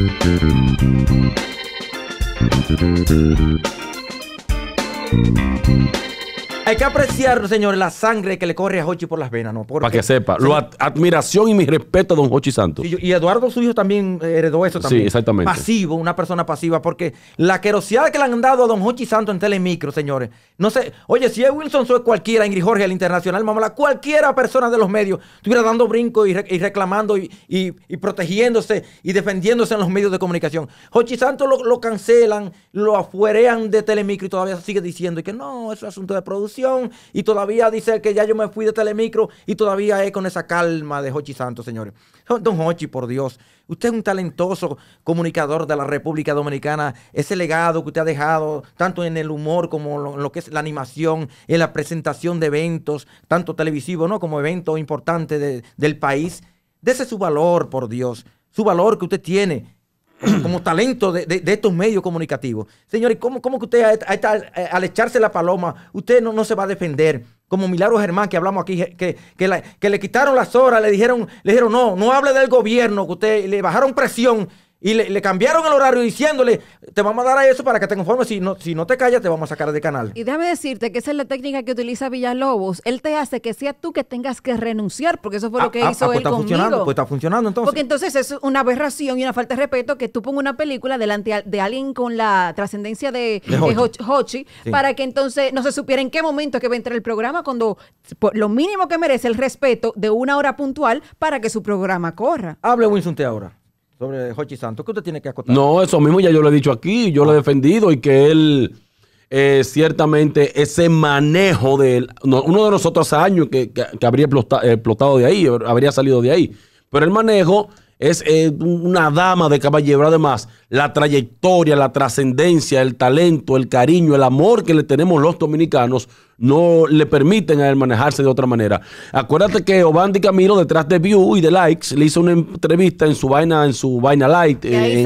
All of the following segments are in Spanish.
Thank you. hay que apreciar, señores, la sangre que le corre a Hochi por las venas, ¿no? Para que sepa. la admiración y mi respeto a don Hochi Santos. Y, Eduardo, su también heredó eso también. Sí, exactamente. Pasivo, una persona pasiva, porque la querosidad que le han dado a don Hochi Santos en Telemicro, señores. No sé, oye, si es Wilson soy cualquiera, Ingrid Jorge, el internacional, mamá, cualquiera persona de los medios estuviera dando brinco y, reclamando y, protegiéndose y defendiéndose en los medios de comunicación. Hochi Santos lo, lo cancelan, lo afuerean de Telemicro y todavía sigue diciendo que no, eso es asunto de producción y todavía dice que ya yo me fui de Telemicro y todavía es con esa calma de Hochi Santos, señores. Don Hochi, por Dios, usted es un talentoso comunicador de la República Dominicana. Ese legado que usted ha dejado, tanto en el humor como en lo que es la animación, en la presentación de eventos, tanto televisivo ¿no? como eventos importantes del país. Dese su valor, por Dios, su valor que usted tiene como talento de, estos medios comunicativos. Señores, ¿cómo, cómo que usted eh, al echarse la paloma, usted no, no se va a defender? Como Milagro Germán, que hablamos aquí, que, que, que le quitaron las horas, le dijeron, le dijeron, no, no hable del gobierno, que usted le bajaron presión y le, cambiaron el horario diciéndole, te vamos a dar a eso para que te conformes, si no, si no te callas te vamos a sacar de canal. Y déjame decirte que esa es la técnica que utiliza Villalobos. Él te hace que sea tú que tengas que renunciar, porque eso fue lo ah, que ah, hizo ah, pues está conmigo. Funcionando, pues está funcionando entonces. Porque entonces es una aberración y una falta de respeto que tú pongas una película delante de alguien con la trascendencia de, Hochi, para que entonces no se supiera en qué momento que va a entrar el programa, cuando lo mínimo que merece el respeto de una hora puntual para que su programa corra. Hable Winston te ahora sobre Jochi Santos, ¿qué usted tiene que acotar. No, eso mismo ya yo lo he dicho aquí, yo lo he ah. defendido y que él eh, ciertamente ese manejo de él, uno de nosotros hace años que, habría eh, explotado de ahí, habría salido de ahí, pero el manejo es eh, una dama de caballero. Además, la trayectoria, la trascendencia, el talento, el cariño, el amor que le tenemos los dominicanos no le permiten a él manejarse de otra manera. Acuérdate que Obandi Camilo, detrás de View y de Likes, le hizo una entrevista en su vaina, en su vaina light, en, Light.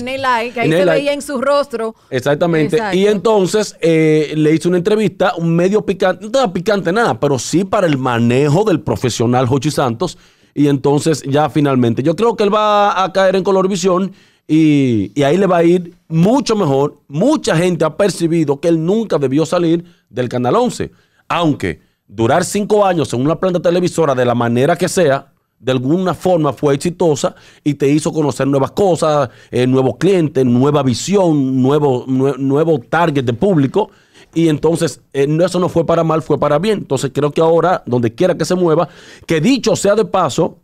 En ahí se veía en su rostro. Exactamente. Y entonces eh, le hizo una entrevista, un medio picante, no picante nada, pero sí para el manejo del profesional Jochi Santos y entonces ya finalmente. Yo creo que él va a caer en Colorvisión y, y ahí le va a ir mucho mejor. Mucha gente ha percibido que él nunca debió salir del Canal 11. Aunque durar cinco años en una planta televisora de la manera que sea, de alguna forma fue exitosa y te hizo conocer nuevas cosas, eh, nuevos clientes, nueva visión, nuevo, nuevo target de público. Y entonces, eh, eso no fue para mal, fue para bien. Entonces, creo que ahora, donde quiera que se mueva, que dicho sea de paso,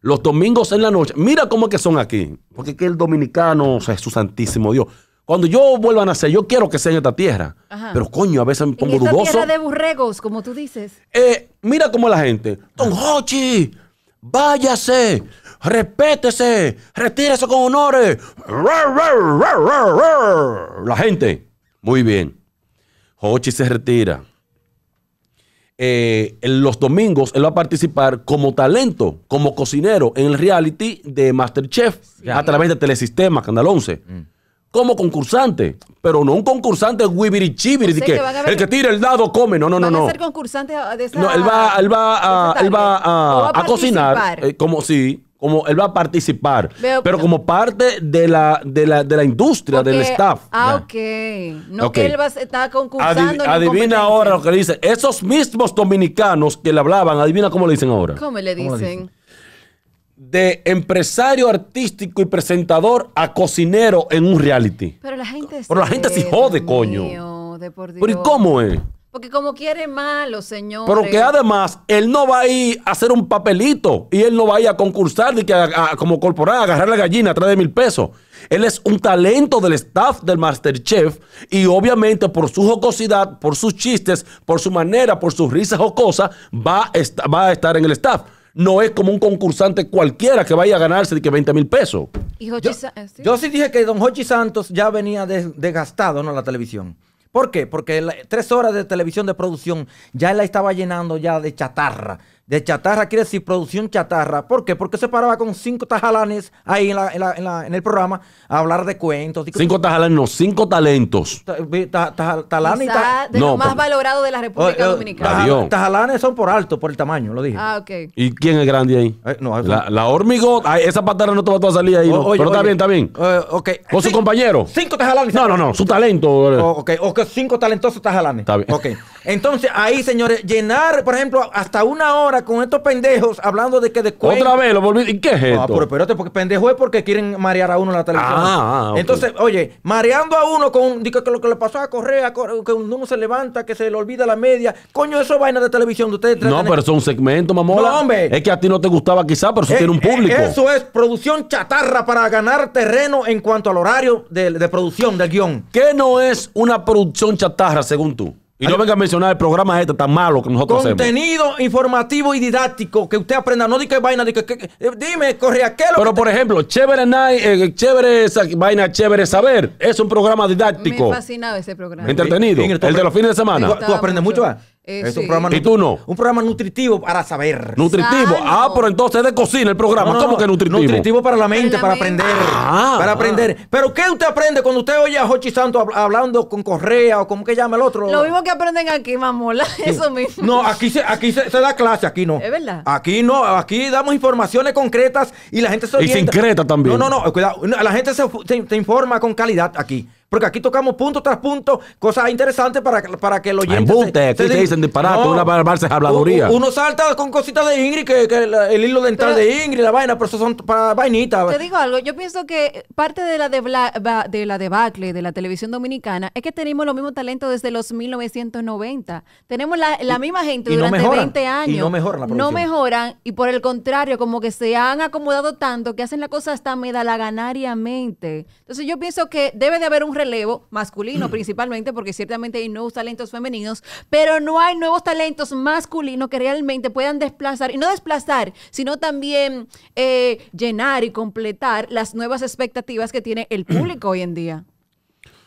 los domingos en la noche, mira cómo es que son aquí. Porque que el dominicano, o sea, su Santísimo Dios. Cuando yo vuelva a nacer, yo quiero que sea en esta tierra. Pero coño, a veces me pongo ¿En esta tierra de burregos, como tú dices. Eh, mira cómo la gente. Don Hochi, váyase, respétese, retírese con honores. La gente. Muy bien. Hochi se retira. Eh, en los domingos él va a participar como talento, como cocinero en el reality de Masterchef a través de Telesistema, Canal 11. Mm. Como concursante, pero no un concursante wibiri que, el que tira el dado come. No, no, no, no. A ser concursante de esa, no, él va, a, cocinar eh, como si como él va a participar, pero, como parte de la, de la, de la industria, del staff. Ah, ok. No que él va a concursando. adivina ahora lo que le dicen. Esos mismos dominicanos que le hablaban, adivina cómo le dicen ahora. ¿Cómo le dicen? De empresario artístico y presentador a cocinero en un reality. Pero la gente Pero la gente se jode, coño. Pero ¿y cómo es? Porque como quiere malo, señor. Porque además, él no va a ir a hacer un papelito y él no va a ir a concursar que como corporal a agarrar la gallina a través de mil pesos. Él es un talento del staff del Masterchef y obviamente por su jocosidad, por sus chistes, por su manera, por sus risas jocosas, va a, va a estar en el staff. No es como un concursante cualquiera que vaya a ganarse de que 20 mil pesos. yo, sí dije que don Hochi Santos ya venía desgastado, ¿no? La televisión. ¿Por qué? Porque tres horas de televisión de producción ya la estaba llenando ya de chatarra, de chatarra, quiere decir producción chatarra. ¿Por qué? Porque se paraba con cinco tajalanes ahí en, la, en, la, en, el programa a hablar de cuentos. cinco tajalanes, no, cinco talentos. de no, más valorados valorado de la República eh, eh, Dominicana. Tajalanes son por alto, por el tamaño, lo dije. Ah, ok. ¿Y quién es grande ahí? Eh, no, la, la hormigota, esa patada no te va a salir ahí. Pero está bien, está bien. okay. ¿Con su compañero? Cinco tajalanes. No, no, no, su talento. Oh, okay. O que cinco talentosos tajalanes. Está bien. Ok. Entonces, ahí, señores, llenar, por ejemplo, hasta una hora con estos pendejos hablando de que de Otra vez lo volví. ¿Y qué es esto? No, pero espérate, porque pendejo es porque quieren marear a uno en la televisión. Ah, ah Entonces, oye, mareando a uno con que lo que le pasó a Correa, que uno se levanta, que se le olvida la media. Coño, eso es vaina de televisión de ustedes. No, pero son segmentos, mamola. No, hombre. Es que a ti no te gustaba quizá, pero eso eh, tiene un eh, público. Eso es producción chatarra para ganar terreno en cuanto al horario de, de producción del guión. ¿Qué no es una producción chatarra según tú? Y no venga a mencionar el programa este tan malo que nosotros Contenido informativo y didáctico que usted aprenda. No diga vaina, diga, que, eh, dime, corre aquello. Pero por ejemplo, chévere, eh, eh, chévere vaina, chévere saber. Es un programa didáctico. Me ese programa. Entretenido. el, de los fines de semana. Tú, aprendes mucho. mucho es este, un programa ¿Y tú no? Un programa nutritivo para saber. Nutritivo. Ah, pero entonces es de cocina el programa. ¿Cómo que nutritivo? Nutritivo para la mente, para, aprender. Ah. para aprender. Pero ¿qué usted aprende cuando usted oye a Jochi Santo hablando con Correa o como que llama el otro? Lo mismo que aprenden aquí, mamola. Eso mismo. No, aquí, se, aquí se, da clase, aquí no. Es verdad. Aquí no, aquí damos informaciones concretas y la gente se orienta. Y se también. No, no, no. Cuidado. La gente se, se informa con calidad aquí. Porque aquí tocamos punto tras punto, cosas interesantes para, para que lo lleven. Embuste, aquí te dicen disparate, una barbarse habladuría. Uno, salta con cositas de Ingrid, que, el, hilo dental de Ingrid, la vaina, pero eso son para vainitas. Te digo algo, yo pienso que parte de la, de, la debacle de la televisión dominicana es que tenemos los mismos talentos desde los 1990. Tenemos la, misma gente durante 20 años. Y no mejoran la No mejoran, y por el contrario, como que se han acomodado tanto que hacen la cosa hasta medalaganariamente. Entonces yo pienso que debe de haber un relevo masculino principalmente, porque ciertamente hay nuevos talentos femeninos, pero no hay nuevos talentos masculinos que realmente puedan desplazar, y no desplazar, sino también eh, llenar y completar las nuevas expectativas que tiene el público hoy en día.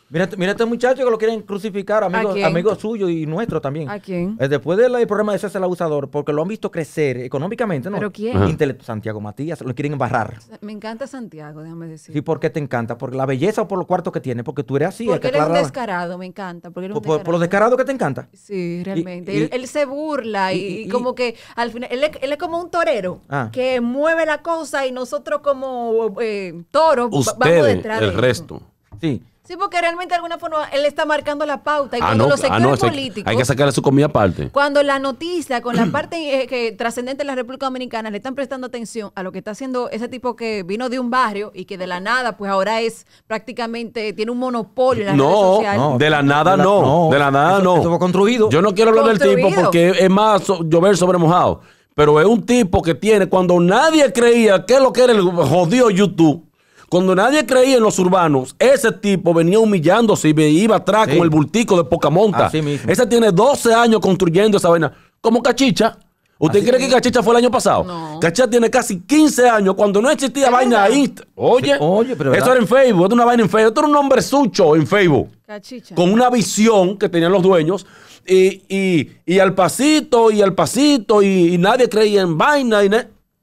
Mira, mira este muchacho que lo quieren crucificar, amigo, amigo suyo y nuestro también. ¿A quién? Eh, después del programa de ese el abusador, porque lo han visto crecer económicamente, ¿no? ¿Pero quién? Santiago Matías, lo quieren embarrar. Me encanta Santiago, déjame decir. ¿Y ¿por qué te encanta? ¿Por la belleza o por los cuartos que tiene? Porque tú eres así. Porque eres un descarado, me encanta. por, los lo descarado que te encanta. Sí, realmente. él, se burla y, como que al final, él, es como un torero ah. que mueve la cosa y nosotros como eh, toros vamos detrás. El resto. Sí. porque realmente de alguna forma él está marcando la pauta. Y ah, cuando los ah, sectores políticos. Hay que sacarle su comida aparte. Cuando la noticia, con la parte eh, trascendente de la República Dominicana, le están prestando atención a lo que está haciendo ese tipo que vino de un barrio y que de la nada, pues ahora es prácticamente, tiene un monopolio en las no, No, de la nada no, De la nada no. ¿Estuvo construido. Yo no quiero hablar del tipo porque es más llover sobre mojado. Pero es un tipo que tiene, cuando nadie creía que es lo que era el jodido YouTube cuando nadie creía en los urbanos, ese tipo venía humillándose y iba atrás con el bultico de poca monta. Ese tiene 12 años construyendo esa vaina. Como cachicha. ¿Usted cree que Cachicha fue el año pasado? No. Cachicha tiene casi 15 años cuando no existía vaina ahí. Oye, pero eso era en Facebook, esto era una vaina en Facebook, era un hombre sucho en Facebook. Cachicha. Con una visión que tenían los dueños y, al pasito y al pasito y, nadie creía en vaina. Y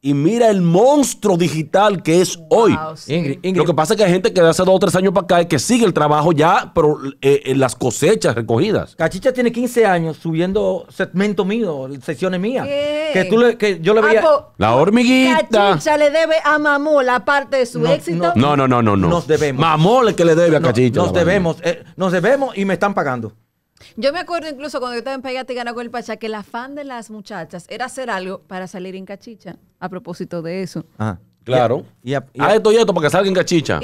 y mira el monstruo digital que es hoy. Lo que pasa es que hay gente que hace dos o tres años para acá es que sigue el trabajo ya, pero en eh, eh, las cosechas recogidas. Cachicha tiene 15 años subiendo segmento mío, sesiones mías. Que tú le, que yo le ah, veía. la hormiguita. Cachicha le debe a Mamol la parte de su éxito. No, no, no, no, Nos debemos. Mamol es que le debe a Cachicha. Nos debemos, eh, nos debemos y me están pagando. Yo me acuerdo incluso cuando yo estaba en Pegate y con el Pacha que el afán de las muchachas era hacer algo para salir en cachicha a propósito de eso. Ah, Claro. Y a, esto y esto para que salga en cachicha.